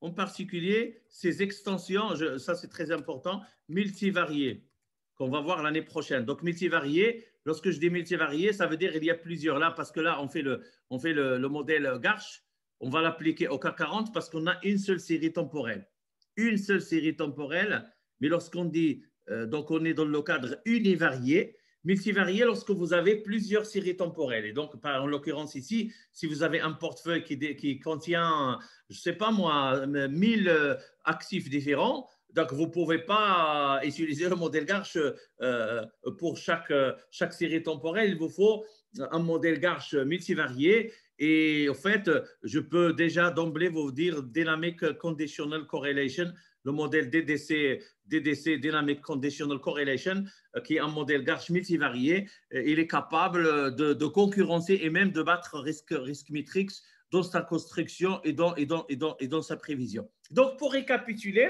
en particulier, ces extensions, ça c'est très important, multivariées, qu'on va voir l'année prochaine. Donc, multivariées, lorsque je dis multivariées, ça veut dire qu'il y a plusieurs là, parce que là, on fait le, on fait le, modèle GARCH, on va l'appliquer au CAC 40 parce qu'on a une seule série temporelle. Une seule série temporelle, mais lorsqu'on dit euh, donc on est dans le cadre univarié, multivarié lorsque vous avez plusieurs séries temporelles. Et donc, par, en l'occurrence ici, si vous avez un portefeuille qui, contient, je ne sais pas moi, 1000 euh, euh, actifs différents, donc, vous ne pouvez pas utiliser le modèle GARCH pour chaque, chaque série temporelle. Il vous faut un modèle GARCH multivarié. Et en fait, je peux déjà d'emblée vous dire Dynamic Conditional Correlation le modèle DDC, DDC Dynamic Conditional Correlation, euh, qui est un modèle Garch multivarié. Euh, il est capable euh, de, concurrencer et même de battre Risk, risque Matrix dans sa construction et dans, et, dans, sa prévision. Donc, pour récapituler,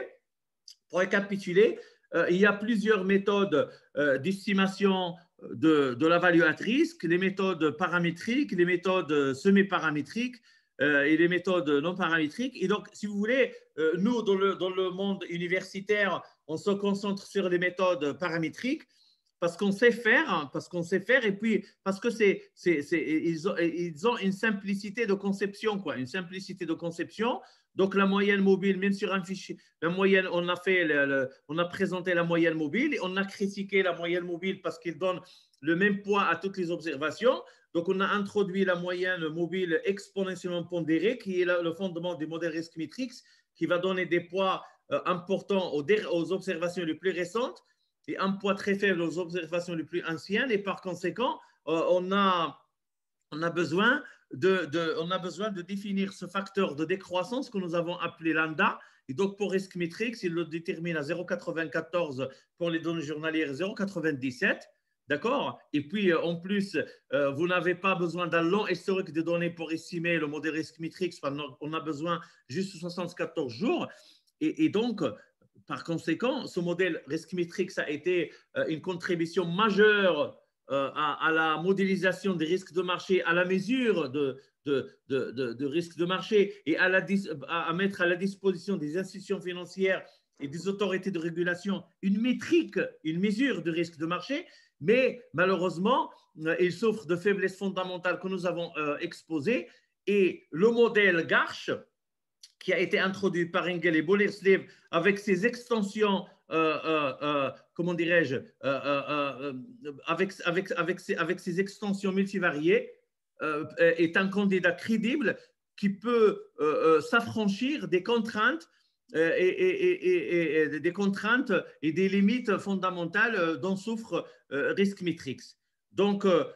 pour récapituler il y a plusieurs méthodes d'estimation de, la value at risk, les méthodes paramétriques, les méthodes semi-paramétriques, euh, et les méthodes non paramétriques. Et donc, si vous voulez, euh, nous, dans le, dans le, monde universitaire, on se concentre sur les méthodes paramétriques parce qu'on sait faire, hein, parce qu'on sait faire, et puis parce que c'est, ils, ont, ils ont une simplicité de conception, quoi, une simplicité de conception. Donc la moyenne mobile, même sur un fichier, la moyenne, on a fait, on a présenté la moyenne mobile et on a critiqué la moyenne mobile parce qu'elle donne le même poids à toutes les observations. Donc, on a introduit la moyenne mobile exponentiellement pondérée, qui est le fondement du modèle risk qui va donner des poids euh, importants aux, observations les plus récentes et un poids très faible aux observations les plus anciennes. Et par conséquent, euh, on, a, besoin de, définir ce facteur de décroissance que nous avons appelé lambda. Et donc, pour Risk il le détermine à 0,94 pour les données journalières, 0,97. D'accord Et puis, euh, en plus, euh, vous n'avez pas besoin d'un long historique de données pour estimer le modèle risque métrique, On a besoin juste de 74 jours. Et, donc, par conséquent, ce modèle risque ça a été euh, une contribution majeure à, la modélisation des risques de marché, à la mesure de, de, de, risques de marché et à, à mettre à la disposition des institutions financières et des autorités de régulation une métrique, une mesure de risque de marché mais malheureusement, euh, il souffre de faiblesses fondamentales que nous avons euh, exposées. Et le modèle GARCH qui a été introduit par Engel et Boleslev avec ses extensions, euh, comment dirais-je, avec, avec, ses, extensions multivariées, est un candidat crédible qui peut s'affranchir des contraintes euh, et, des contraintes et des limites fondamentales euh, dont souffre euh, Risk Matrix. Donc, va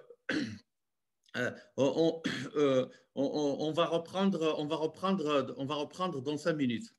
on va reprendre, on va reprendre dans cinq minutes.